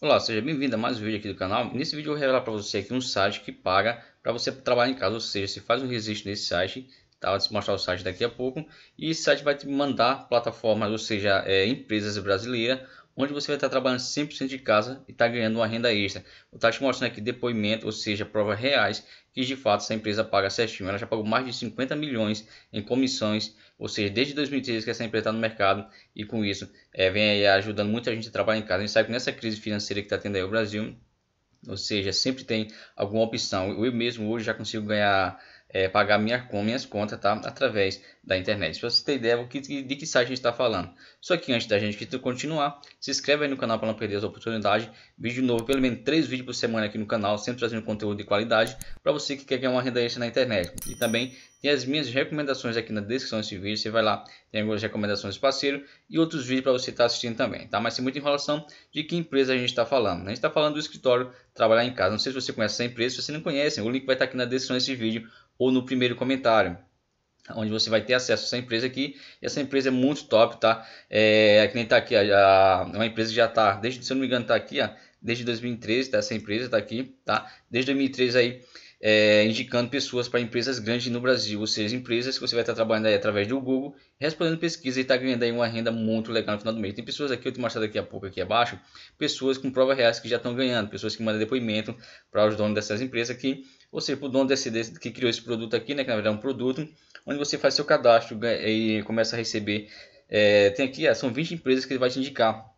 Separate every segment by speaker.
Speaker 1: Olá, seja bem-vindo a mais um vídeo aqui do canal. Nesse vídeo eu vou revelar para você aqui um site que paga para você trabalhar em casa, ou seja, você faz um registro nesse site, tá? vou te mostrar o site daqui a pouco, e esse site vai te mandar plataformas, ou seja, é, empresas brasileiras onde você vai estar trabalhando 100% de casa e está ganhando uma renda extra. Eu estou te mostrando aqui depoimento, ou seja, provas reais, que de fato essa empresa paga certinho. Ela já pagou mais de 50 milhões em comissões, ou seja, desde 2013 que essa empresa está no mercado e com isso é, vem ajudando muita gente a trabalhar em casa. A gente sabe que nessa crise financeira que está tendo aí o Brasil, ou seja, sempre tem alguma opção. Eu mesmo hoje já consigo ganhar é, pagar minha, minhas contas tá? através da internet. Para você ter ideia do que, de que site a gente está falando. Só que antes da gente continuar, se inscreve aí no canal para não perder as oportunidades. Vídeo novo, pelo menos três vídeos por semana aqui no canal, sempre trazendo conteúdo de qualidade para você que quer ganhar uma renda extra na internet. E também tem as minhas recomendações aqui na descrição desse vídeo. Você vai lá, tem algumas recomendações do parceiro e outros vídeos para você estar tá assistindo também, tá? Mas tem muita enrolação de que empresa a gente está falando. Né? A gente está falando do escritório trabalhar em casa. Não sei se você conhece essa empresa, se você não conhece, o link vai estar tá aqui na descrição desse vídeo ou no primeiro comentário onde você vai ter acesso a essa empresa aqui. E essa empresa é muito top, tá? É, é que nem tá aqui, a, uma empresa que já tá, desde, se eu não me engano, tá aqui, ó, desde 2013, tá? Essa empresa tá aqui, tá? Desde 2013 aí, é, indicando pessoas para empresas grandes no Brasil, ou seja, empresas que você vai estar tá trabalhando aí através do Google, respondendo pesquisa e tá ganhando aí uma renda muito legal no final do mês. Tem pessoas aqui, eu te mostrar daqui a pouco aqui abaixo, pessoas com provas reais que já estão ganhando, pessoas que mandam depoimento para os donos dessas empresas aqui, ou seja, para o dono desse, desse, que criou esse produto aqui, né, que na verdade é um produto, onde você faz seu cadastro e começa a receber. É, tem aqui, é, são 20 empresas que ele vai te indicar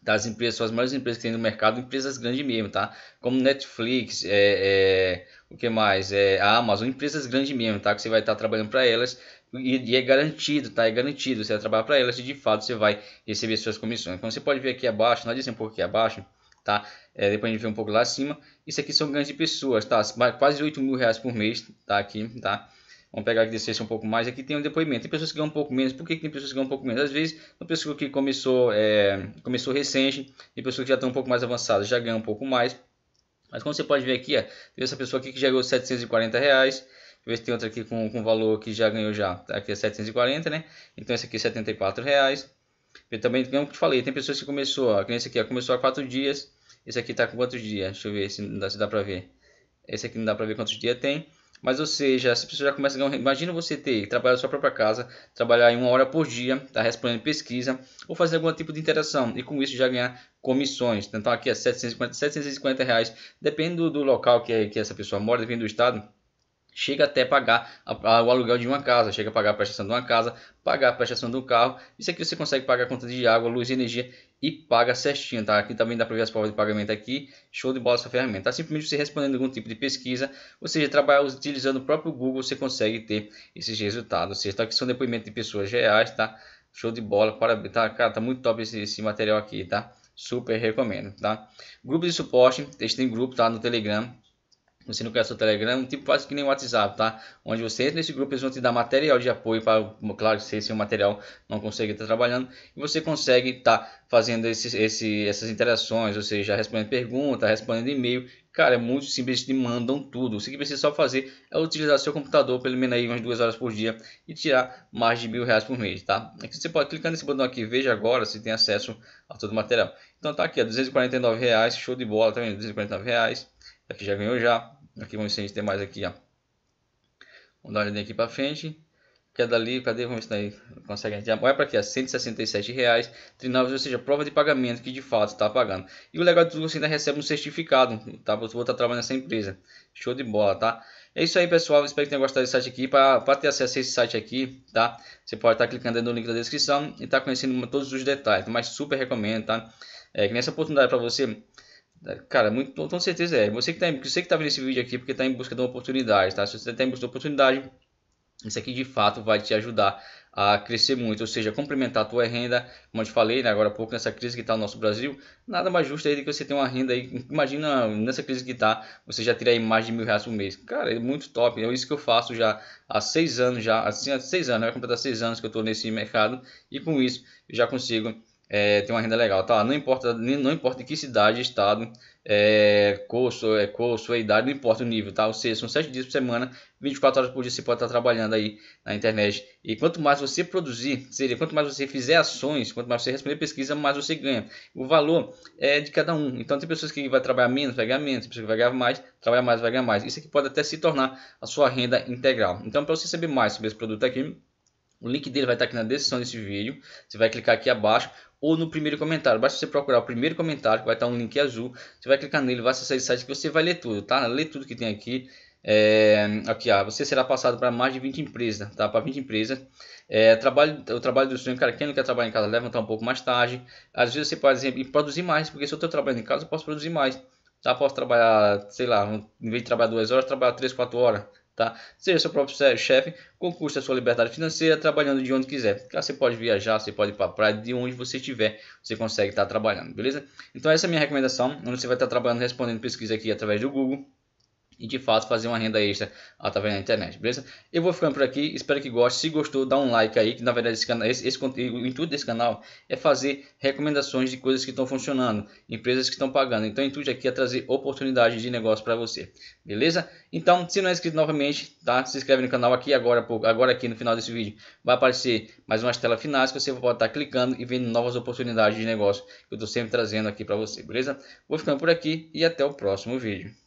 Speaker 1: das empresas, são as maiores empresas que tem no mercado, empresas grandes mesmo, tá? Como Netflix, é, é, o que mais? É, a Amazon, empresas grandes mesmo, tá? Que você vai estar tá trabalhando para elas e, e, é garantido, tá? É garantido, você vai trabalhar para elas e de fato você vai receber suas comissões. Então você pode ver aqui abaixo, não dizem um pouco aqui abaixo, tá? É, depois a gente vê um pouco lá acima. Isso aqui são ganhos de pessoas, tá? Quase 8 mil reais por mês, tá? Aqui, tá? Vamos pegar aqui desse um pouco mais. Aqui tem um depoimento. Tem pessoas que ganham um pouco menos. Por que, que tem pessoas que ganham um pouco menos? Às vezes, uma pessoa que começou, é, começou recente e pessoas que já estão um pouco mais avançadas já ganham um pouco mais. Mas como você pode ver aqui, ó, tem essa pessoa aqui que já ganhou 740 reais. Deixa eu ver se tem outra aqui com, com valor que já ganhou já. Tá, aqui é 740, né? Então esse aqui é 74 reais. Eu também, como eu te falei, tem pessoas que começou, ó, que esse aqui ó, começou há 4 dias esse aqui está com quantos dias? Deixa eu ver se dá, se dá para ver. Esse aqui não dá para ver quantos dias tem. Mas, ou seja, se a pessoa já começa a ganhar... Imagina você ter trabalhar na sua própria casa, trabalhar em uma hora por dia, estar tá respondendo pesquisa, ou fazer algum tipo de interação, e com isso já ganhar comissões. Então, aqui é 750, 750 reais, depende do, do local que, é, que essa pessoa mora, depende do estado chega até pagar a, a, o aluguel de uma casa, chega a pagar a prestação de uma casa, pagar a prestação do carro. Isso aqui você consegue pagar a conta de água, luz e energia e paga certinho, tá? Aqui também dá para ver as provas de pagamento aqui. Show de bola essa ferramenta. Tá? Simplesmente você respondendo algum tipo de pesquisa, ou seja, trabalhar utilizando o próprio Google, você consegue ter esses resultados. Ou seja, tá? aqui são depoimentos de pessoas reais, tá? Show de bola, parabéns, tá? Cara, tá muito top esse, esse material aqui, tá? Super recomendo, tá? Grupo de suporte, eles têm grupo, tá? No Telegram, você não quer seu Telegram, tipo, faz que nem o WhatsApp, tá? Onde você entra nesse grupo, eles vão te dar material de apoio para, claro, se esse é material não consegue estar tá trabalhando, e você consegue estar tá fazendo esse, esse, essas interações, ou seja, respondendo pergunta, respondendo e-mail. Cara, é muito simples, Eles te mandam tudo. O que precisa só fazer é utilizar seu computador pelo menos aí umas duas horas por dia e tirar mais de mil reais por mês, tá? Aqui é você pode clicar nesse botão aqui, veja agora se tem acesso a todo o material. Então tá aqui, ó, 249 reais, show de bola, tá vendo? 249 reais Aqui já ganhou já. Aqui vamos ver se tem mais aqui, ó. Vamos dar uma olhada aqui para frente. Queda ali, cadê? Vamos ver se daí consegue Olha para aqui, reais 167,39, ou seja, prova de pagamento que de fato está pagando. E o legal você ainda recebe um certificado, tá? Você vou estar trabalhando nessa empresa. Show de bola, tá? É isso aí, pessoal. Espero que tenham gostado desse site aqui. Para ter acesso a esse site aqui, tá? Você pode estar clicando no link da descrição e estar tá conhecendo todos os detalhes. Mas super recomendo, tá? É, que nessa oportunidade para você Cara, muito, com certeza é. Você que tá, você que tá vendo esse vídeo aqui porque está em busca de uma oportunidade, tá? Se você está em busca de uma oportunidade, isso aqui de fato vai te ajudar a crescer muito, ou seja, complementar a tua renda, como eu te falei né, agora há pouco, nessa crise que está no nosso Brasil, nada mais justo aí do que você ter uma renda aí, imagina nessa crise que está, você já tirar mais de mil reais por mês, cara, é muito top, é isso que eu faço já há seis anos, já, assim, há seis anos, né, vai completar seis anos que eu estou nesse mercado, e com isso eu já consigo é, tem uma renda legal, tá? Não importa, não importa em que cidade, estado, é, cor, sua, é, curso a idade, não importa o nível, tá? Ou seja, são 7 dias por semana, 24 horas por dia você pode estar trabalhando aí na internet. E quanto mais você produzir, seria quanto mais você fizer ações, quanto mais você responder pesquisa, mais você ganha. O valor é de cada um. Então tem pessoas que vai trabalhar menos, vai ganhar menos, tem pessoas que vai ganhar mais, trabalhar mais, vai ganhar mais. Isso aqui pode até se tornar a sua renda integral. Então, para você saber mais sobre esse produto aqui, o link dele vai estar aqui na descrição desse vídeo. Você vai clicar aqui abaixo ou no primeiro comentário. Basta você procurar o primeiro comentário, que vai estar um link azul. Você vai clicar nele, vai acessar esse site que você vai ler tudo, tá? Ler tudo que tem aqui. É, aqui, ó, você será passado para mais de 20 empresas, tá? Para 20 empresas. É, trabalho, o trabalho do sonho, cara, quem não quer trabalhar em casa, levantar um pouco mais tarde. Às vezes você pode exemplo, produzir mais, porque se eu estou trabalhando em casa, eu posso produzir mais. Já tá? posso trabalhar, sei lá, em vez de trabalhar duas horas, trabalhar três, quatro horas Tá? Seja seu próprio chefe, conquiste a sua liberdade financeira trabalhando de onde quiser. Tá? você pode viajar, você pode ir para a praia, de onde você estiver, você consegue estar tá trabalhando, beleza? Então essa é a minha recomendação, onde você vai estar tá trabalhando respondendo pesquisa aqui através do Google e de fato fazer uma renda extra através da internet, beleza? Eu vou ficando por aqui, espero que goste. Se gostou, dá um like aí, que na verdade esse canal, esse, esse o intuito desse canal é fazer recomendações de coisas que estão funcionando, empresas que estão pagando. Então, o intuito aqui é trazer oportunidades de negócio para você, beleza? Então, se não é inscrito novamente, tá? Se inscreve no canal aqui agora, agora aqui no final desse vídeo vai aparecer mais umas telas finais que você pode estar clicando e vendo novas oportunidades de negócio que eu estou sempre trazendo aqui para você, beleza? Vou ficando por aqui e até o próximo vídeo.